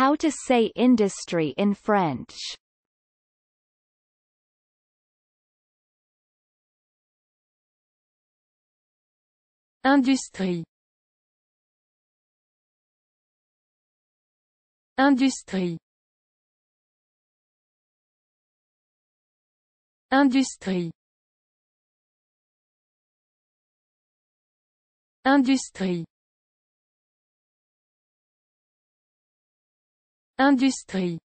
How to say industry in French Industrie Industrie Industrie Industrie Industrie